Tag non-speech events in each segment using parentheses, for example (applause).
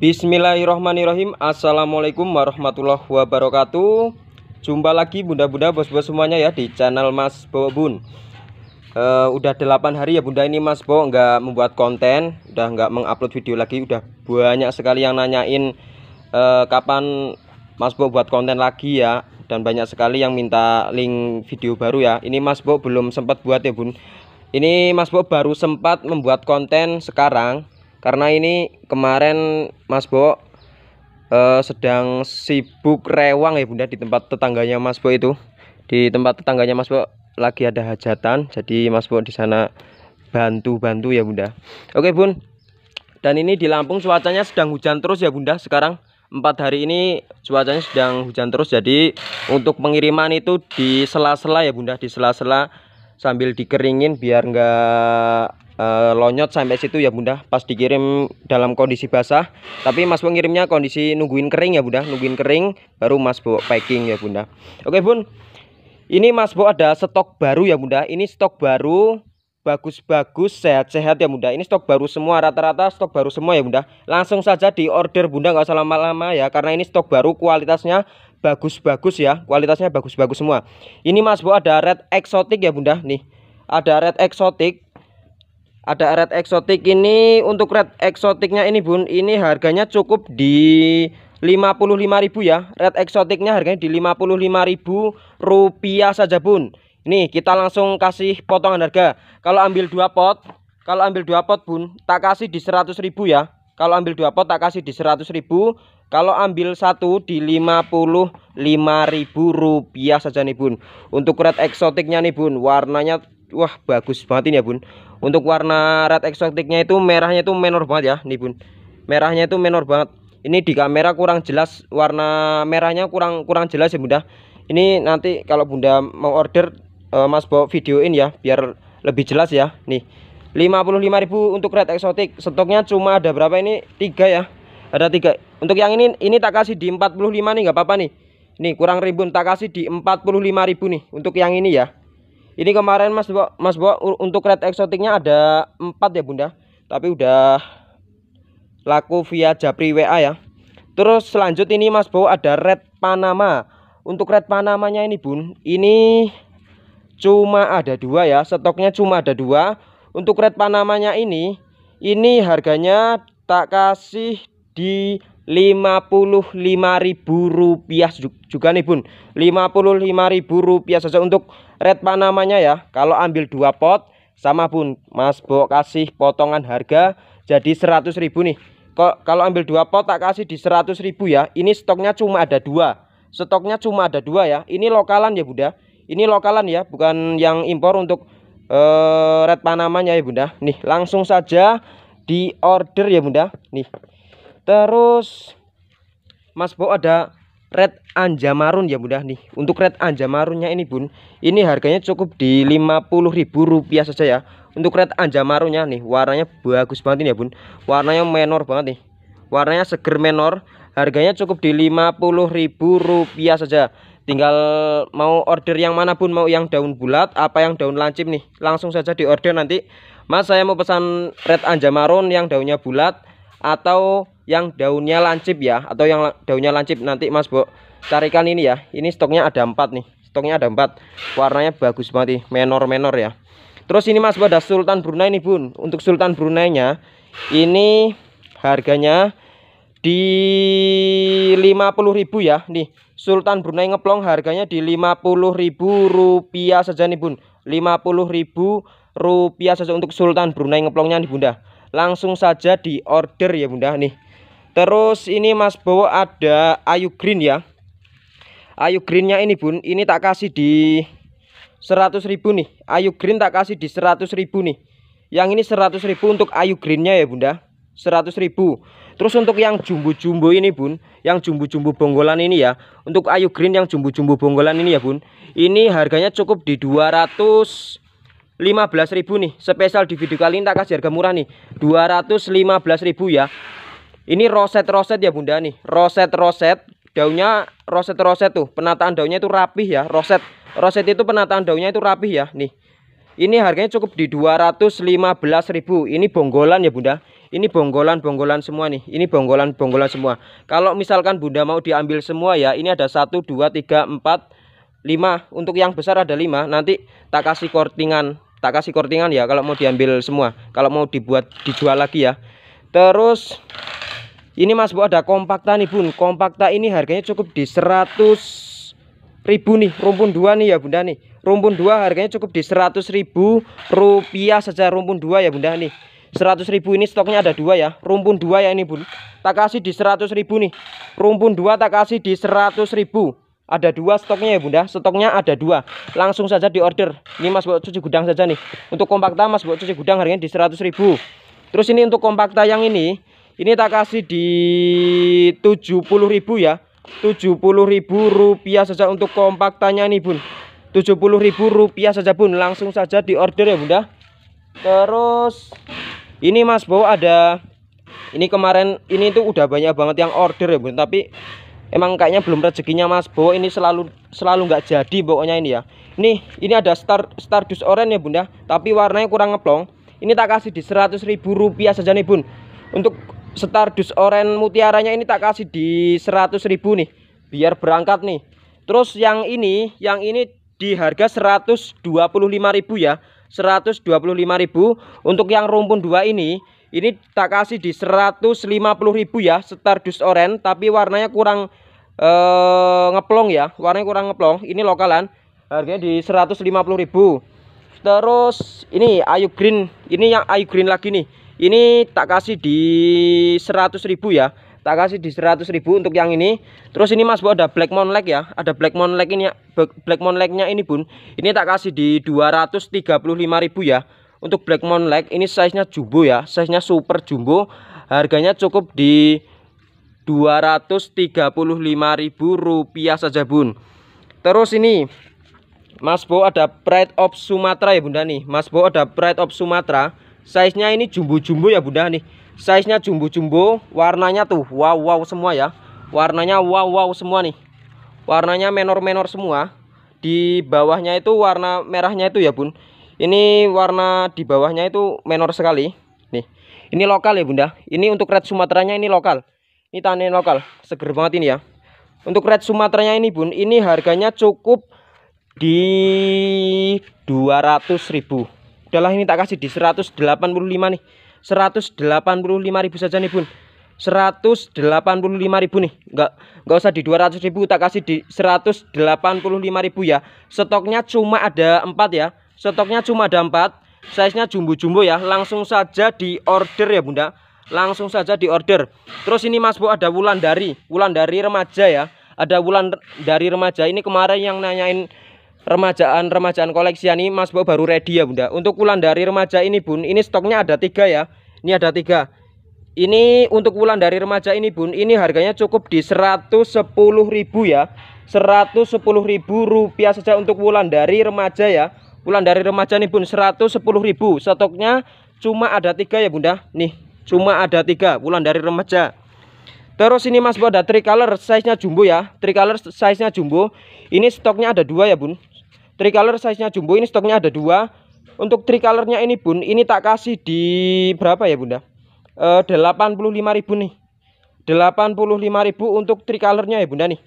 Bismillahirrahmanirrahim, Assalamualaikum warahmatullahi wabarakatuh Jumpa lagi bunda-bunda bos-bos semuanya ya di channel Mas Bobun Bun eh, Udah 8 hari ya bunda ini Mas Bo nggak membuat konten Udah nggak mengupload video lagi Udah banyak sekali yang nanyain uh, Kapan Mas Bo buat konten lagi ya Dan banyak sekali yang minta link video baru ya Ini Mas Bo belum sempat buat ya bun Ini Mas Bo baru sempat membuat konten sekarang karena ini kemarin Mas Bo eh, sedang sibuk rewang ya Bunda di tempat tetangganya Mas Bo itu di tempat tetangganya Mas Bo lagi ada hajatan jadi Mas Bo di sana bantu-bantu ya Bunda Oke Bun dan ini di Lampung cuacanya sedang hujan terus ya Bunda sekarang empat hari ini cuacanya sedang hujan terus jadi untuk pengiriman itu di sela-sela ya Bunda di sela-sela sambil dikeringin biar enggak uh, lonyot sampai situ ya bunda pas dikirim dalam kondisi basah tapi mas bo ngirimnya kondisi nungguin kering ya bunda nungguin kering baru mas bawa packing ya bunda oke bun ini mas bawa ada stok baru ya bunda ini stok baru bagus-bagus sehat-sehat ya bunda ini stok baru semua rata-rata stok baru semua ya bunda langsung saja di order bunda nggak usah lama-lama ya karena ini stok baru kualitasnya bagus-bagus ya kualitasnya bagus-bagus semua ini mas bu ada red exotic ya bunda nih ada red exotic ada red eksotik ini untuk red eksotiknya ini Bun ini harganya cukup di 55.000 ya red eksotiknya harganya di 55.000 rupiah saja Bun nih kita langsung kasih potongan harga kalau ambil dua pot kalau ambil dua pot Bun tak kasih di 100.000 ya kalau ambil dua pot tak kasih di 100.000 kalau ambil satu di 55.000 rupiah saja nih Bun untuk red eksotiknya nih Bun warnanya wah bagus banget ini ya Bun untuk warna red exoticnya itu merahnya itu menor banget ya nih bun merahnya itu menor banget ini di kamera kurang jelas warna merahnya kurang kurang jelas ya bunda ini nanti kalau bunda mau order uh, mas bawa videoin ya biar lebih jelas ya nih 55.000 untuk red exotic stoknya cuma ada berapa ini tiga ya ada tiga untuk yang ini ini tak kasih di 45 nih nggak apa-apa nih nih kurang ribun tak kasih di 45.000 nih untuk yang ini ya ini kemarin Mas Bo, Mas Bo untuk red eksotiknya ada 4 ya Bunda. Tapi udah laku via Japri WA ya. Terus selanjut ini Mas Bo ada red Panama. Untuk red Panamanya ini Bun, ini cuma ada dua ya. Stoknya cuma ada dua. Untuk red Panamanya ini, ini harganya tak kasih di rp rupiah juga nih Bun. rp rupiah saja untuk red panamanya ya kalau ambil dua pot sama pun mas Bo kasih potongan harga jadi ribu nih kok kalau ambil dua pot tak kasih di ribu ya ini stoknya cuma ada dua stoknya cuma ada dua ya ini lokalan ya bunda ini lokalan ya bukan yang impor untuk uh, red panamanya ya bunda nih langsung saja di order ya bunda nih terus mas Bo ada red anjamarun ya mudah nih untuk red anjamarunnya ini bun ini harganya cukup di ribu rupiah saja ya untuk red anjamarunnya nih warnanya bagus banget ini ya bun warnanya menor banget nih warnanya seger menor harganya cukup di ribu rupiah saja tinggal mau order yang mana pun mau yang daun bulat apa yang daun lancip nih langsung saja di order nanti mas saya mau pesan red anjamarun yang daunnya bulat atau yang daunnya lancip ya atau yang daunnya lancip nanti Mas Bo carikan ini ya ini stoknya ada empat nih stoknya ada empat warnanya bagus banget nih menor-menor ya terus ini Mas Bo ada Sultan Brunei nih Bun untuk Sultan Brunei nya ini harganya di 50.000 ya nih Sultan Brunei ngeplong harganya di 50.000 rupiah saja nih Bun 50.000 rupiah saja untuk Sultan Brunei ngeplongnya nih Bunda langsung saja di order ya Bunda nih Terus ini Mas Bowo ada Ayu Green ya. Ayu Greennya ini Bun, ini tak kasih di ribu nih. Ayu Green tak kasih di ribu nih. Yang ini ribu untuk Ayu Greennya ya Bunda. ribu. Terus untuk yang jumbo-jumbo ini Bun, yang jumbo-jumbo bonggolan ini ya. Untuk Ayu Green yang jumbo-jumbo bonggolan ini ya Bun. Ini harganya cukup di 200 15.000 nih. Spesial di video kali ini tak kasih harga murah nih. 215.000 ya. Ini roset-roset ya Bunda nih, roset-roset. Daunnya roset-roset tuh, penataan daunnya itu rapih ya, roset. Roset itu penataan daunnya itu rapih ya, nih. Ini harganya cukup di ribu, Ini bonggolan ya Bunda. Ini bonggolan-bonggolan semua nih. Ini bonggolan-bonggolan semua. Kalau misalkan Bunda mau diambil semua ya, ini ada 1 2 3 4 5. Untuk yang besar ada 5. Nanti tak kasih kortingan, tak kasih kortingan ya kalau mau diambil semua. Kalau mau dibuat dijual lagi ya. Terus ini Mas Bu ada kompakta nih Bun. Kompakta ini harganya cukup di 100 ribu nih, rumpun dua nih ya Bunda nih. Rumpun dua harganya cukup di 100 ribu rupiah saja rumpun dua ya Bunda nih. 100 ribu ini stoknya ada dua ya. Rumpun dua ya ini Bun. Tak kasih di 100 ribu nih. Rumpun dua tak kasih di 100 ribu ada dua stoknya ya bunda stoknya ada dua langsung saja di order, ini mas buat cuci gudang saja nih untuk kompakta mas buat cuci gudang harganya di 100 ribu terus ini untuk kompakta yang ini ini tak kasih di 70.000 ya. 70.000 rupiah saja untuk tanya nih, Bun. 70.000 rupiah saja, Bun. Langsung saja di order ya, Bunda. Terus ini Mas bo, ada ini kemarin ini tuh udah banyak banget yang order ya, Bun. Tapi emang kayaknya belum rezekinya Mas bo, ini selalu selalu nggak jadi pokoknya ini ya nih ini ada star stardust orange ya bunda tapi warnanya kurang ngeplong ini tak kasih di 100 ribu rupiah saja nih bun untuk Stardust oren mutiaranya ini tak kasih di 100.000 nih biar berangkat nih terus yang ini yang ini di harga 125.000 ya 125.000 untuk yang rumpun 2 ini ini tak kasih di 150.000 ya Stardust oren, tapi warnanya kurang eh, ngeplong ya warnanya kurang ngeplong ini lokalan harganya di 150.000 terus ini ayu green ini yang ayu green lagi nih ini tak kasih di 100.000 ya tak kasih di 100.000 untuk yang ini terus ini mas bu ada black monlek ya ada black monlek ini ya. black monleknya ini pun ini tak kasih di 235.000 ya untuk black monlek ini size nya jumbo ya size nya super jumbo harganya cukup di 235.000 rupiah saja bun terus ini Mas Bo ada Pride of Sumatera ya bunda nih Mas Bo ada Pride of Sumatera size-nya ini jumbo-jumbo ya bunda nih size-nya jumbo-jumbo warnanya tuh wow wow semua ya warnanya wow wow semua nih warnanya menor-menor semua di bawahnya itu warna merahnya itu ya bun ini warna di bawahnya itu menor sekali nih ini lokal ya bunda ini untuk red sumateranya ini lokal ini tanin lokal seger banget ini ya untuk red sumateranya ini bun ini harganya cukup di 200 ribu udahlah ini tak kasih di 185 nih 185 ribu saja nih bun 185 ribu nih nggak nggak usah di 200 ribu tak kasih di 185 ribu ya stoknya cuma ada empat ya stoknya cuma ada empat size nya jumbo-jumbo ya langsung saja di order ya bunda langsung saja di order terus ini mas bu ada wulan dari wulan dari remaja ya ada wulan dari remaja ini kemarin yang nanyain remajaan-remajaan koleksi ini ya, Mas Bo baru ready ya Bunda untuk wulan dari remaja ini Bun ini stoknya ada tiga ya ini ada tiga ini untuk wulan dari remaja ini Bun ini harganya cukup di 110.000 ya 110.000 rupiah saja untuk wulan dari remaja ya wulan dari remaja ini Bun 110.000 stoknya cuma ada tiga ya Bunda nih cuma ada tiga wulan dari remaja Terus ini Mas Bo ada tricolor size-nya jumbo ya. Tricolor size-nya jumbo. Ini stoknya ada dua ya, Bun tricolor size nya jumbo ini stoknya ada dua untuk tricolornya ini pun ini tak kasih di berapa ya bunda e, ribu nih ribu untuk tricolornya ya bunda nih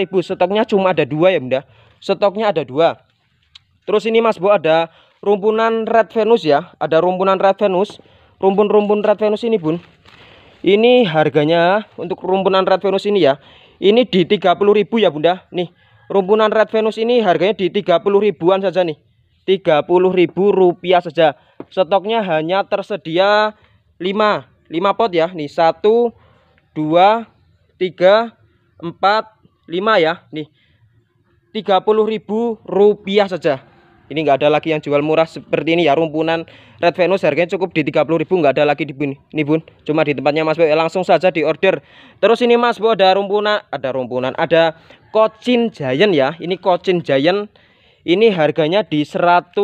ribu stoknya cuma ada dua ya bunda stoknya ada dua terus ini mas bu ada rumpunan red venus ya ada rumpunan red venus rumpun-rumpun red venus ini bun ini harganya untuk rumpunan red venus ini ya ini di ribu ya bunda nih Rumpunan Red Venus ini harganya di 30 ribuan saja nih. 30 ribu rupiah saja. Stoknya hanya tersedia 5, 5 pot ya. Nih 1 2 3 4 5 ya. Nih. 30 ribu rupiah saja ini nggak ada lagi yang jual murah seperti ini ya rumpunan Red Venus harganya cukup di 30.000 nggak ada lagi di bun ini bun cuma di tempatnya Mas Boy eh, langsung saja di order terus ini Mas Boy ada rumpunan ada rumpunan ada kocin Giant ya ini kocin Giant ini harganya di 100.000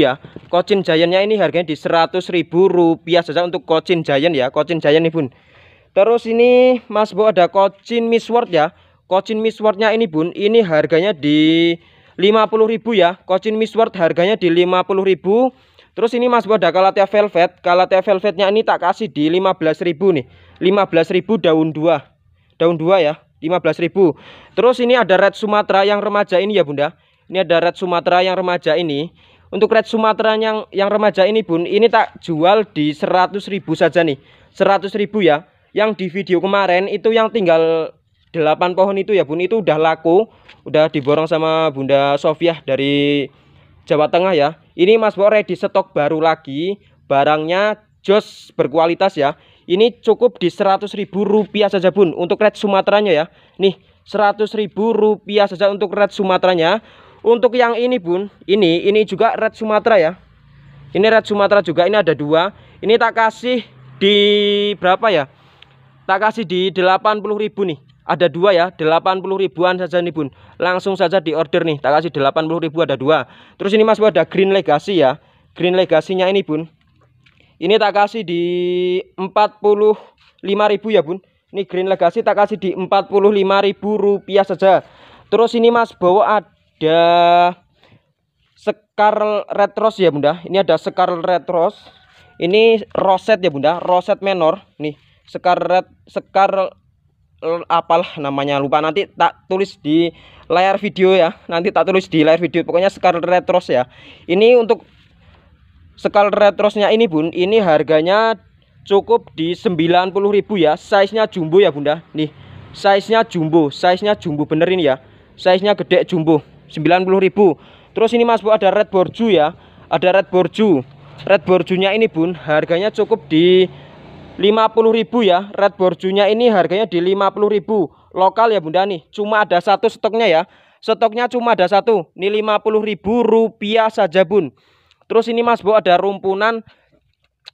ya. Kocin Giantnya ini harganya di 100.000 rupiah saja untuk Kocin Giant ya. Kocin Giant ini Bun. Terus ini Mas Bo ada Kocin Miss World ya. Kocin Miss World-nya ini, Bun, ini harganya di 50.000 ya. Cochin Misword harganya di 50.000. Terus ini Mas Wadah Kalatea Velvet, Kalatea Velvetnya ini tak kasih di 15.000 nih. 15.000 daun 2. Daun 2 ya, 15.000. Terus ini ada Red Sumatera yang remaja ini ya, Bunda. Ini ada Red Sumatera yang remaja ini. Untuk Red Sumatera yang yang remaja ini, Bun, ini tak jual di 100.000 saja nih. 100.000 ya. Yang di video kemarin itu yang tinggal delapan pohon itu ya Bun itu udah laku, udah diborong sama Bunda Sofiah dari Jawa Tengah ya. Ini Mas Bo ready stok baru lagi, barangnya jos berkualitas ya. Ini cukup di ribu rupiah saja Bun untuk red Sumateranya ya. Nih, ribu rupiah saja untuk red Sumateranya. Untuk yang ini Bun, ini ini juga red Sumatera ya. Ini red Sumatera juga, ini ada dua. Ini tak kasih di berapa ya? Tak kasih di delapan puluh ribu nih ada dua ya 80 ribuan saja nih bun langsung saja di order nih tak kasih 80 ribu ada dua terus ini mas ada green legacy ya green legasinya ini bun ini tak kasih di 45 ribu ya bun ini green legacy tak kasih di 45 ribu rupiah saja terus ini mas bawa ada sekar Retros ya bunda ini ada sekar Retros ini roset ya bunda roset menor nih sekar Red sekar apalah namanya lupa nanti tak tulis di layar video ya nanti tak tulis di layar video pokoknya sekal Retros ya ini untuk sekal Retrosnya ini bun ini harganya cukup di 90.000 ya size-nya jumbo ya bunda nih size-nya jumbo size-nya jumbo bener ini ya size-nya gede jumbo 90.000 terus ini mas bu ada red borju ya ada red borju red borjunya ini bun harganya cukup di 50.000 ya red borjunya ini harganya di 50.000 lokal ya bunda nih cuma ada satu stoknya ya stoknya cuma ada satu ini 50.000 rupiah saja bun terus ini mas bu ada rumpunan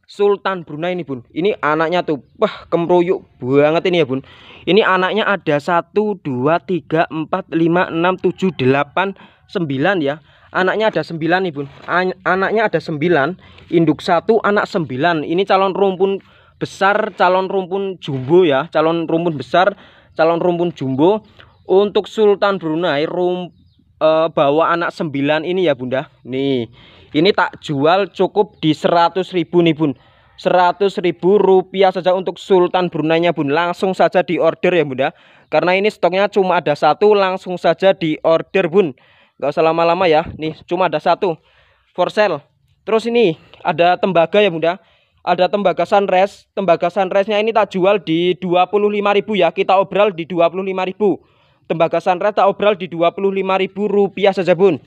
Sultan Brunei ini bun ini anaknya tuh wah kemruyuk banget ini ya bun ini anaknya ada 1 2 3 4 5 6 7 8 9 ya anaknya ada 9 nih bun An anaknya ada 9 induk 1 anak 9 ini calon rumpun besar calon rumpun jumbo ya calon rumpun besar calon rumpun jumbo untuk Sultan Brunei rum e, eh, bawa anak sembilan ini ya bunda nih ini tak jual cukup di 100 ribu nih bun 100 ribu rupiah saja untuk Sultan Brunei nya bun langsung saja di order ya bunda karena ini stoknya cuma ada satu langsung saja di order bun nggak usah lama-lama ya nih cuma ada satu for sale terus ini ada tembaga ya bunda ada tembaga sunrise. Tembaga sunrise-nya ini tak jual di 25.000 ya. Kita obral di 25.000. Tembaga sunrise tak obral di 25.000 rupiah saja, Bun.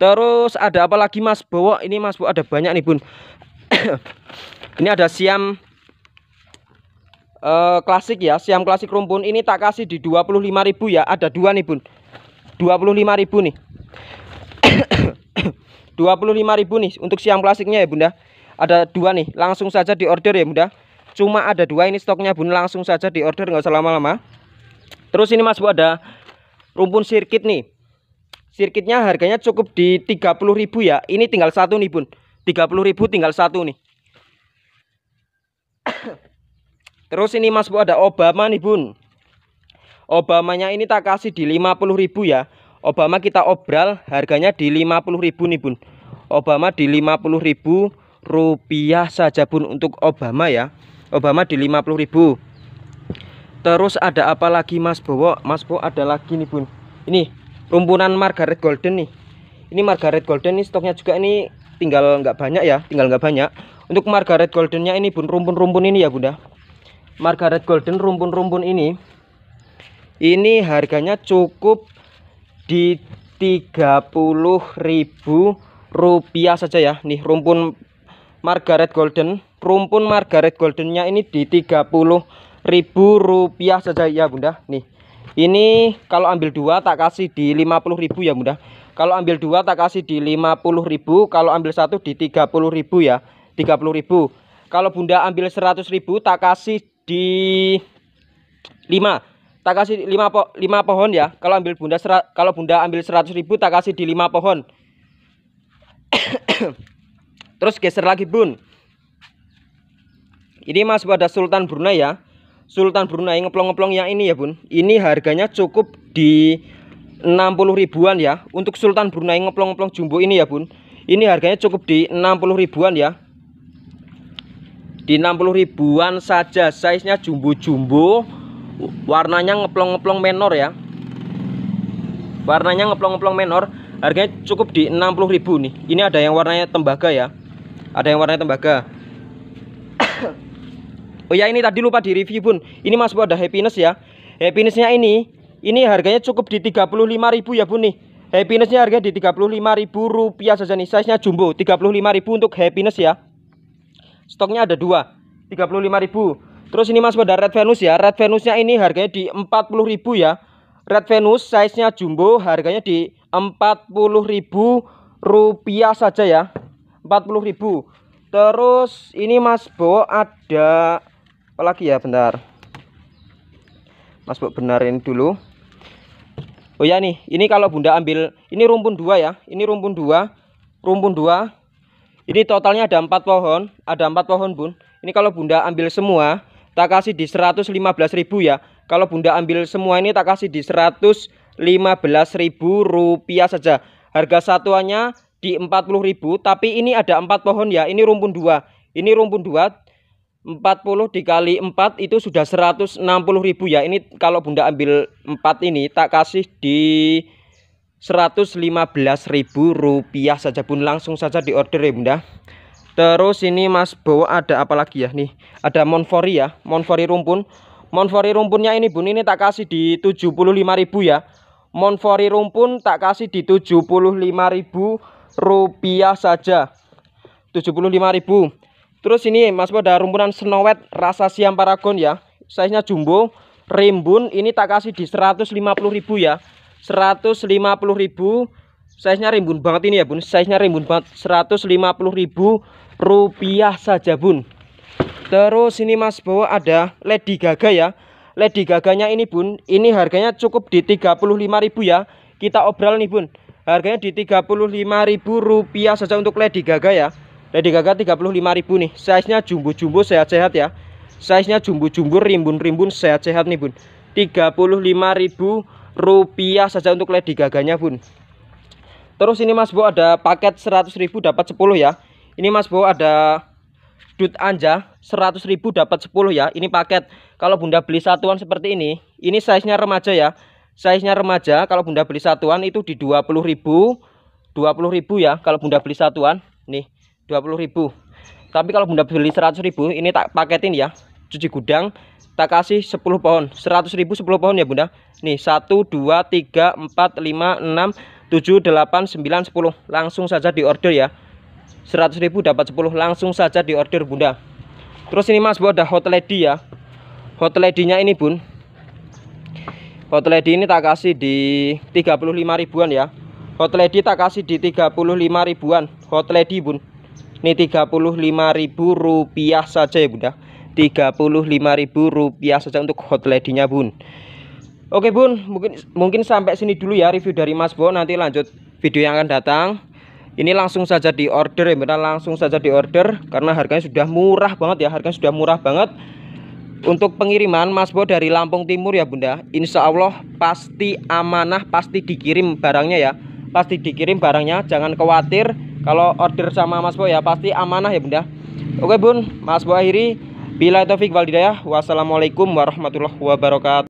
Terus ada apa lagi Mas Bowo? Ini Mas Bowo ada banyak nih, Bun. (coughs) ini ada siam uh, klasik ya. Siam klasik rumpun ini tak kasih di 25.000 ya. Ada dua nih, Bun. 25.000 nih. 25.000 (coughs) nih untuk siam klasiknya ya, Bunda ada dua nih langsung saja di order ya bunda cuma ada dua ini stoknya bun langsung saja diorder nggak usah lama-lama terus ini mas bu ada rumpun sirkit nih sirkitnya harganya cukup di 30.000 ya ini tinggal satu nih bun 30.000 tinggal satu nih (coughs) terus ini mas bu ada Obama nih bun Obamanya ini tak kasih di 50.000 ya Obama kita obral harganya di 50.000 nih bun Obama di 50.000 rupiah saja pun untuk Obama ya Obama di 50 ribu terus ada apa lagi Mas Bowo Mas Bowo ada lagi nih Bun ini rumpunan Margaret Golden nih ini Margaret Golden nih stoknya juga ini tinggal nggak banyak ya tinggal nggak banyak untuk Margaret Goldennya ini Bun rumpun-rumpun ini ya Bunda Margaret Golden rumpun-rumpun ini ini harganya cukup di 30.000 rupiah saja ya nih rumpun Margaret Golden rumpun Margaret Goldennya ini di Rp30.000 saja ya Bunda nih ini kalau ambil dua tak kasih di 50.000 ya Bunda kalau ambil dua tak kasih di 50.000 kalau ambil satu di 30.000 ya 30.000 kalau Bunda ambil 100.000 tak kasih di 5 tak kasih 5 po 5 pohon ya kalau ambil Bunda kalau Bunda ambil 100.000 tak kasih di 5 pohon Terus geser lagi bun. Ini mas pada Sultan Brunei ya. Sultan Brunei ngeplong-ngeplong yang ini ya bun. Ini harganya cukup di 60 ribuan ya. Untuk Sultan Brunei ngeplong-ngeplong jumbo ini ya bun. Ini harganya cukup di 60 ribuan ya. Di 60 ribuan saja. Size-nya jumbo-jumbo. Warnanya ngeplong-ngeplong menor ya. Warnanya ngeplong-ngeplong menor. Harganya cukup di 60 ribu nih. Ini ada yang warnanya tembaga ya. Ada yang warnanya tembaga. (coughs) oh ya ini tadi lupa di review pun Ini mas bu ada happiness ya. Happinessnya ini, ini harganya cukup di 35.000 ya bun nih. Happinessnya harganya di 35.000 rupiah saja nih. Size-nya jumbo 35.000 untuk happiness ya. Stoknya ada dua 35.000. Terus ini Mas ada Red Venus ya. Red Venusnya ini harganya di 40.000 ya. Red Venus size-nya jumbo harganya di 40.000 rupiah saja ya ribu. terus ini Mas Bo ada apa lagi ya bentar Mas Bo benarin dulu Oh ya nih ini kalau Bunda ambil ini rumpun dua ya ini rumpun dua rumpun dua ini totalnya ada empat pohon ada empat pohon Bun ini kalau Bunda ambil semua tak kasih di 115.000 ya kalau Bunda ambil semua ini tak kasih di 115.000 rupiah saja harga satuannya di 40.000 tapi ini ada empat pohon ya ini rumpun dua ini rumpun dua 40 dikali 4 itu sudah 160.000 ya ini kalau bunda ambil 4 ini tak kasih di 115.000 rupiah saja pun langsung saja di order ya bunda terus ini mas Bowo ada apa lagi ya nih ada monfori ya monfori rumpun monfori rumpunnya ini bun ini tak kasih di 75.000 ya monfori rumpun tak kasih di 75.000 rupiah saja 75.000 terus ini Mas Bro ada rumpunan snowet rasa siam paragon ya size nya jumbo rimbun ini tak kasih di 150.000 ya 150.000 size nya rimbun banget ini ya Bun size nya rimbun banget 150.000 rupiah saja Bun terus ini Mas Bro ada Lady Gaga ya Lady Gaganya ini Bun ini harganya cukup di 35.000 ya kita obral nih Bun Harganya di Rp35.000 saja untuk Lady Gaga ya. Lady Gaga 35.000 nih. Size-nya jumbo-jumbo sehat-sehat ya. Size-nya jumbo-jumbo rimbun-rimbun sehat-sehat nih, Bun. 35.000 rupiah saja untuk Lady Gaganya, Bun. Terus ini Mas Bo ada paket 100.000 dapat 10 ya. Ini Mas Bo ada Dut Anja 100.000 dapat 10 ya. Ini paket kalau Bunda beli satuan seperti ini, ini size-nya remaja ya size-nya remaja kalau Bunda beli satuan itu di 20.000 20.000 ya kalau Bunda beli satuan nih 20.000 tapi kalau Bunda beli 100.000 ini tak paketin ya cuci gudang tak kasih 10 pohon 100.000 10 pohon ya Bunda nih 1 2 3 4 5 6 7 8 9 10 langsung saja di order ya 100.000 dapat 10 langsung saja di order Bunda terus ini Mas buat ada hot lady ya hot lady-nya ini Bun hot lady ini tak kasih di 35 ribuan ya hot lady tak kasih di 35 ribuan hot lady bun ini 35 ribu rupiah saja ya bunda ya. 35 ribu rupiah saja untuk hot lady-nya bun Oke bun mungkin mungkin sampai sini dulu ya review dari Mas Bo nanti lanjut video yang akan datang ini langsung saja di order ya bunda. Ya. langsung saja di order karena harganya sudah murah banget ya harganya sudah murah banget untuk pengiriman Mas Bo dari Lampung Timur ya Bunda Insya Allah pasti amanah Pasti dikirim barangnya ya Pasti dikirim barangnya Jangan khawatir Kalau order sama Mas Bo ya Pasti amanah ya Bunda Oke Bun Mas Bo akhiri Bila itu Taufik Waldidayah Wassalamualaikum warahmatullahi wabarakatuh